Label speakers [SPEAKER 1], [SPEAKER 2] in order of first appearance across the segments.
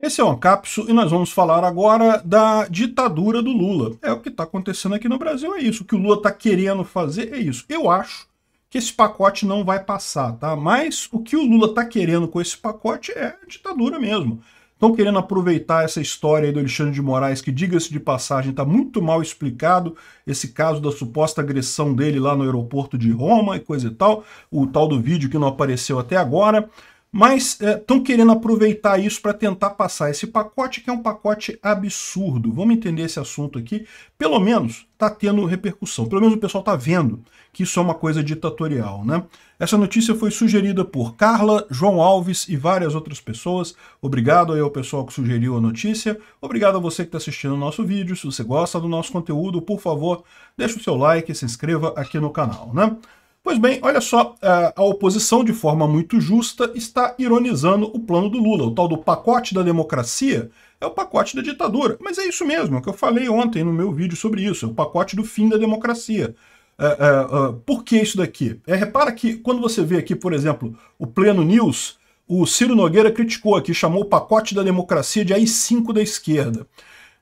[SPEAKER 1] Esse é o Ancapso e nós vamos falar agora da ditadura do Lula. É o que está acontecendo aqui no Brasil, é isso. O que o Lula está querendo fazer é isso. Eu acho que esse pacote não vai passar, tá? Mas o que o Lula está querendo com esse pacote é a ditadura mesmo. Estão querendo aproveitar essa história do Alexandre de Moraes, que, diga-se de passagem, está muito mal explicado, esse caso da suposta agressão dele lá no aeroporto de Roma e coisa e tal, o tal do vídeo que não apareceu até agora. Mas estão é, querendo aproveitar isso para tentar passar esse pacote, que é um pacote absurdo. Vamos entender esse assunto aqui. Pelo menos está tendo repercussão. Pelo menos o pessoal está vendo que isso é uma coisa ditatorial. Né? Essa notícia foi sugerida por Carla, João Alves e várias outras pessoas. Obrigado aí ao pessoal que sugeriu a notícia. Obrigado a você que está assistindo o nosso vídeo. Se você gosta do nosso conteúdo, por favor, deixe o seu like e se inscreva aqui no canal. Né? Pois bem, olha só, é, a oposição, de forma muito justa, está ironizando o plano do Lula. O tal do pacote da democracia é o pacote da ditadura. Mas é isso mesmo, é o que eu falei ontem no meu vídeo sobre isso, é o pacote do fim da democracia. É, é, por que isso daqui? É, repara que quando você vê aqui, por exemplo, o Pleno News, o Ciro Nogueira criticou aqui, chamou o pacote da democracia de AI-5 da esquerda.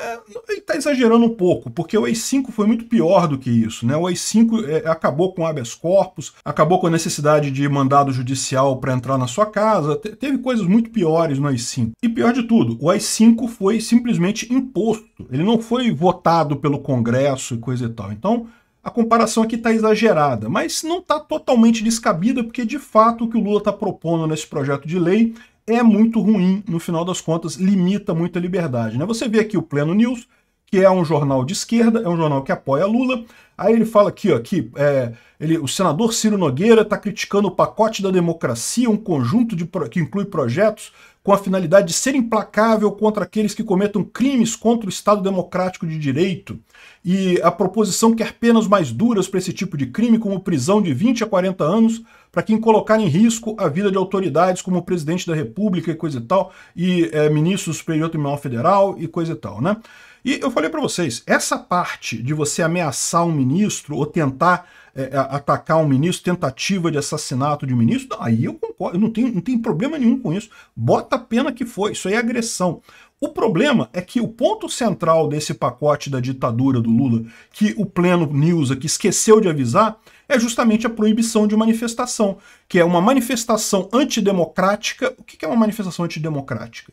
[SPEAKER 1] É, ele está exagerando um pouco, porque o AI-5 foi muito pior do que isso. Né? O AI-5 é, acabou com habeas corpus, acabou com a necessidade de mandado judicial para entrar na sua casa, te, teve coisas muito piores no AI-5. E pior de tudo, o AI-5 foi simplesmente imposto, ele não foi votado pelo Congresso e coisa e tal. Então, a comparação aqui está exagerada, mas não está totalmente descabida, porque de fato o que o Lula está propondo nesse projeto de lei é muito ruim, no final das contas, limita muito a liberdade. Né? Você vê aqui o Pleno News, que é um jornal de esquerda, é um jornal que apoia Lula. Aí ele fala aqui, ó, que é, ele, o senador Ciro Nogueira está criticando o pacote da democracia, um conjunto de, que inclui projetos com a finalidade de ser implacável contra aqueles que cometam crimes contra o Estado Democrático de Direito. E a proposição quer penas mais duras para esse tipo de crime, como prisão de 20 a 40 anos para quem colocar em risco a vida de autoridades como o presidente da república e coisa e tal, e é, ministro do Superior Tribunal Federal e coisa e tal, né? E eu falei para vocês, essa parte de você ameaçar um ministro ou tentar é, atacar um ministro, tentativa de assassinato de ministro, aí eu concordo, eu não tenho, não tem problema nenhum com isso. Bota a pena que foi, isso aí é agressão. O problema é que o ponto central desse pacote da ditadura do Lula, que o Pleno News aqui esqueceu de avisar, é justamente a proibição de manifestação, que é uma manifestação antidemocrática. O que é uma manifestação antidemocrática?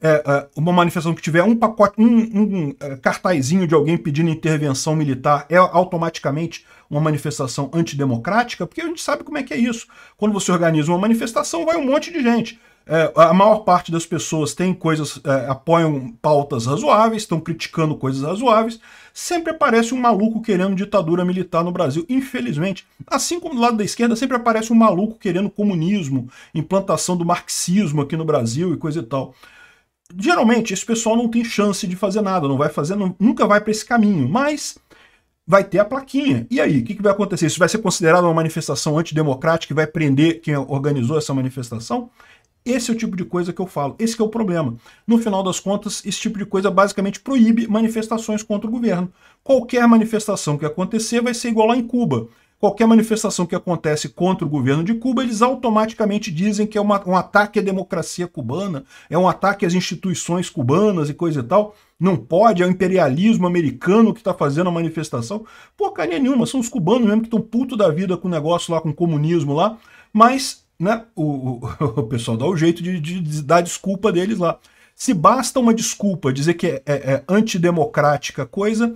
[SPEAKER 1] É, é, uma manifestação que tiver um pacote, um, um, um, é, cartazinho de alguém pedindo intervenção militar é automaticamente uma manifestação antidemocrática, porque a gente sabe como é que é isso. Quando você organiza uma manifestação, vai um monte de gente. É, a maior parte das pessoas tem coisas, é, apoiam pautas razoáveis, estão criticando coisas razoáveis. Sempre aparece um maluco querendo ditadura militar no Brasil, infelizmente. Assim como do lado da esquerda, sempre aparece um maluco querendo comunismo, implantação do marxismo aqui no Brasil e coisa e tal. Geralmente, esse pessoal não tem chance de fazer nada, não vai fazer, não, nunca vai para esse caminho, mas vai ter a plaquinha. E aí, o que, que vai acontecer? Isso vai ser considerado uma manifestação antidemocrática e vai prender quem organizou essa manifestação? Esse é o tipo de coisa que eu falo, esse que é o problema. No final das contas, esse tipo de coisa basicamente proíbe manifestações contra o governo. Qualquer manifestação que acontecer vai ser igual lá em Cuba. Qualquer manifestação que acontece contra o governo de Cuba, eles automaticamente dizem que é uma, um ataque à democracia cubana, é um ataque às instituições cubanas e coisa e tal. Não pode, é o imperialismo americano que está fazendo a manifestação. Porcaria nenhuma, são os cubanos mesmo que estão puto da vida com o negócio lá, com o comunismo lá. Mas né? O, o, pessoal dá o jeito de, de, de dar desculpa deles lá. Se basta uma desculpa dizer que é, é, é antidemocrática coisa,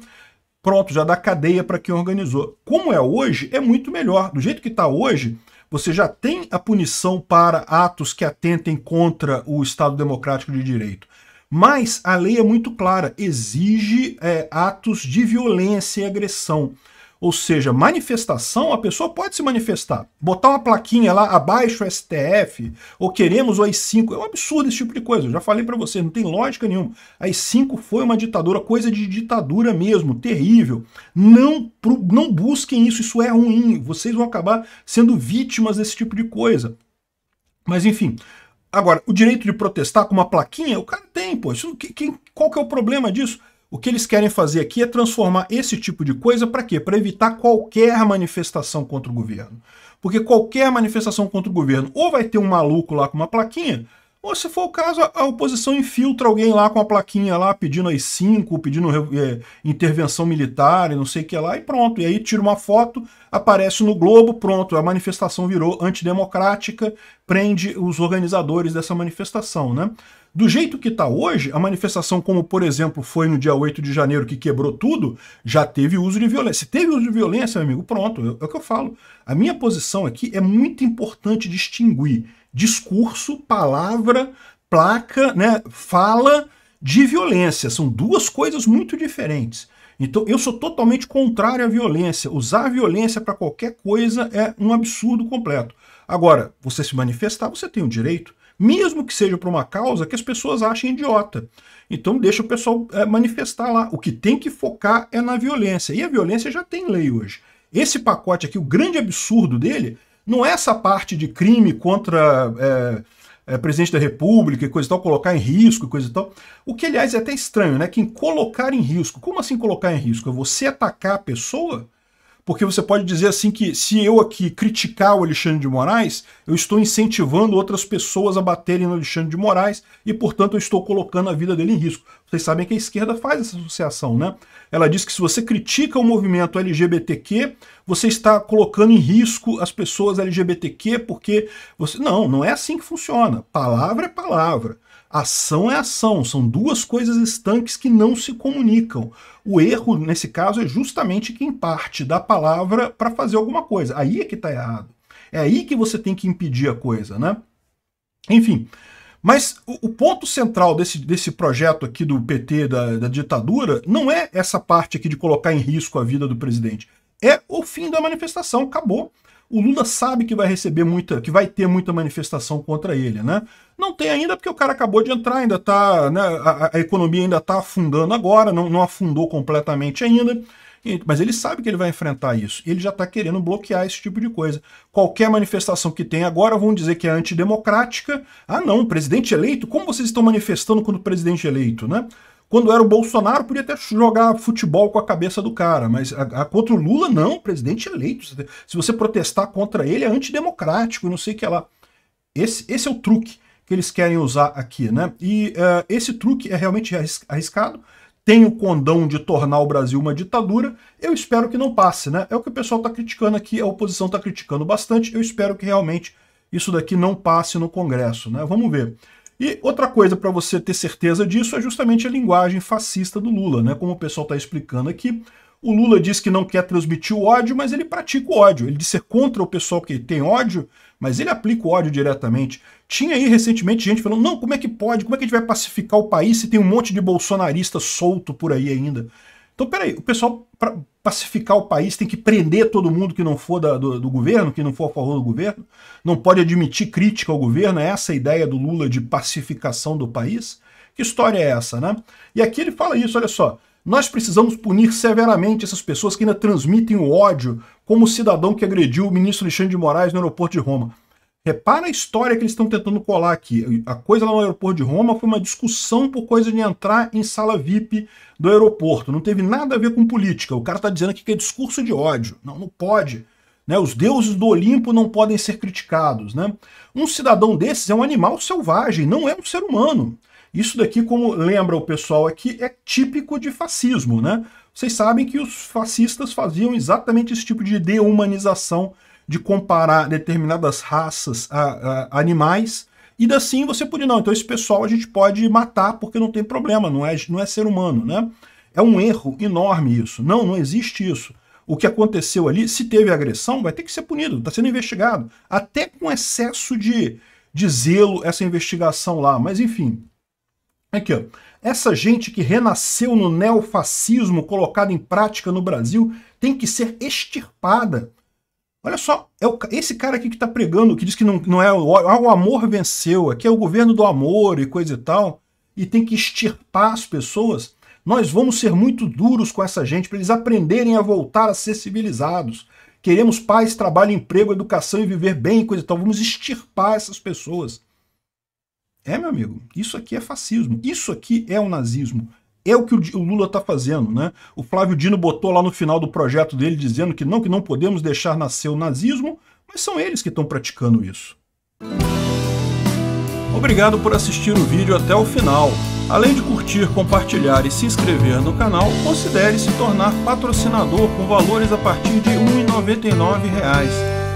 [SPEAKER 1] pronto, já dá cadeia para quem organizou. Como é hoje, é muito melhor. Do jeito que está hoje, você já tem a punição para atos que atentem contra o Estado Democrático de Direito. Mas a lei é muito clara, exige é, atos de violência e agressão. Ou seja, manifestação, a pessoa pode se manifestar. Botar uma plaquinha lá abaixo STF, ou queremos o AI-5, é um absurdo esse tipo de coisa. Eu já falei para você, não tem lógica nenhuma. AI-5 foi uma ditadura, coisa de ditadura mesmo, terrível. Não, não busquem isso, isso é ruim. Vocês vão acabar sendo vítimas desse tipo de coisa. Mas enfim, Agora, o direito de protestar com uma plaquinha, o cara tem, pô. Isso, qual que é o problema disso? O que eles querem fazer aqui é transformar esse tipo de coisa para quê? Para evitar qualquer manifestação contra o governo. Porque qualquer manifestação contra o governo, ou vai ter um maluco lá com uma plaquinha, ou se for o caso, a oposição infiltra alguém lá com a plaquinha lá, pedindo as cinco, pedindo é, intervenção militar e não sei o que lá, e pronto. E aí tira uma foto, aparece no Globo, pronto, a manifestação virou antidemocrática, prende os organizadores dessa manifestação, né? Do jeito que está hoje, a manifestação, como por exemplo foi no dia 8 de janeiro, que quebrou tudo, já teve uso de violência. Se teve uso de violência, meu amigo, pronto, é, é o que eu falo. A minha posição aqui é muito importante distinguir discurso, palavra, placa, né, fala de violência. São duas coisas muito diferentes. Então, eu sou totalmente contrário à violência. Usar a violência para qualquer coisa é um absurdo completo. Agora, você se manifestar, você tem o direito, mesmo que seja por uma causa que as pessoas achem idiota. Então, deixa o pessoal é, manifestar lá. O que tem que focar é na violência. E a violência já tem lei hoje. Esse pacote aqui, o grande absurdo dele não é essa parte de crime contra é, é, presidente da República e coisa e tal, colocar em risco e coisa e tal. O que, aliás, é até estranho, né? Que em colocar em risco. Como assim colocar em risco? É você atacar a pessoa? Porque você pode dizer assim que se eu aqui criticar o Alexandre de Moraes, eu estou incentivando outras pessoas a baterem no Alexandre de Moraes e, portanto, eu estou colocando a vida dele em risco. Vocês sabem que a esquerda faz essa associação, né? Ela diz que se você critica o movimento LGBTQ, você está colocando em risco as pessoas LGBTQ, porque você. Não, não é assim que funciona. Palavra é palavra. Ação é ação, são duas coisas estanques que não se comunicam. O erro, nesse caso, é justamente quem parte da palavra para fazer alguma coisa. Aí é que está errado. É aí que você tem que impedir a coisa, né? Enfim, mas o, o, ponto central desse, desse projeto aqui do PT, da, da ditadura, não é essa parte aqui de colocar em risco a vida do presidente. É o fim da manifestação, acabou. O Lula sabe que vai receber muita, que vai ter muita manifestação contra ele, né? Não tem ainda porque o cara acabou de entrar, ainda tá, né, a, a economia ainda está afundando agora, não, não afundou completamente ainda. Mas ele sabe que ele vai enfrentar isso. Ele já está querendo bloquear esse tipo de coisa. Qualquer manifestação que tem agora vão dizer que é antidemocrática. Ah, não, presidente eleito? Como vocês estão manifestando quando presidente eleito, né? Quando era o Bolsonaro, podia até jogar futebol com a cabeça do cara, mas a, a, contra o Lula, não, presidente eleito. Se você protestar contra ele, é antidemocrático, não sei o que lá. Esse, esse é o truque que eles querem usar aqui, né? E uh, esse truque é realmente arriscado tem o condão de tornar o Brasil uma ditadura, eu espero que não passe, né? É o que o pessoal está criticando aqui, a oposição está criticando bastante, eu espero que realmente isso daqui não passe no Congresso, né? Vamos ver. E outra coisa para você ter certeza disso é justamente a linguagem fascista do Lula, né? Como o pessoal está explicando aqui, o Lula diz que não quer transmitir o ódio, mas ele pratica o ódio. Ele diz ser é contra o pessoal que tem ódio, mas ele aplica o ódio diretamente. Tinha aí recentemente gente falando: não, como é que pode? Como é que a gente vai pacificar o país se tem um monte de bolsonarista solto por aí ainda? Então, peraí, o pessoal, para pacificar o país, tem que prender todo mundo que não for da, do, do, governo, que não for a favor do governo? Não pode admitir crítica ao governo? É essa a ideia do Lula de pacificação do país? Que história é essa, né? E aqui ele fala isso, olha só. Nós precisamos punir severamente essas pessoas que ainda transmitem o ódio, como o cidadão que agrediu o ministro Alexandre de Moraes no aeroporto de Roma. Repara a história que eles estão tentando colar aqui. A coisa lá no aeroporto de Roma foi uma discussão por coisa de entrar em sala VIP do aeroporto. Não teve nada a ver com política. O cara está dizendo aqui que é discurso de ódio. Não, não pode. Né? Os deuses do Olimpo não podem ser criticados. Né? Um cidadão desses é um animal selvagem, não é um ser humano. Isso daqui, como lembra o pessoal aqui, é típico de fascismo, né? Vocês sabem que os fascistas faziam exatamente esse tipo de deumanização, de comparar determinadas raças a, a animais, e assim você podia, não, então esse pessoal a gente pode matar porque não tem problema, não é, não é ser humano, né? É um erro enorme isso. Não, não existe isso. O que aconteceu ali, se teve agressão, vai ter que ser punido, está sendo investigado. Até com excesso de, de zelo essa investigação lá. Mas enfim, Aqui, ó. Essa gente que renasceu no neofascismo colocado em prática no Brasil tem que ser extirpada. Olha só, é o, esse cara aqui que está pregando, que diz que não, não é ah, o, amor venceu, aqui é o governo do amor e coisa e tal, e tem que extirpar as pessoas. Nós vamos ser muito duros com essa gente para eles aprenderem a voltar a ser civilizados. Queremos paz, trabalho, emprego, educação e viver bem e coisa e tal. Vamos extirpar essas pessoas. É, meu amigo, isso aqui é fascismo, isso aqui é o um nazismo. É o que o Lula está fazendo, né? O Flávio Dino botou lá no final do projeto dele dizendo que não, que não podemos deixar nascer o nazismo, mas são eles que estão praticando isso. Obrigado por assistir o vídeo até o final. Além de curtir, compartilhar e se inscrever no canal, considere se tornar patrocinador com valores a partir de R$ 1,99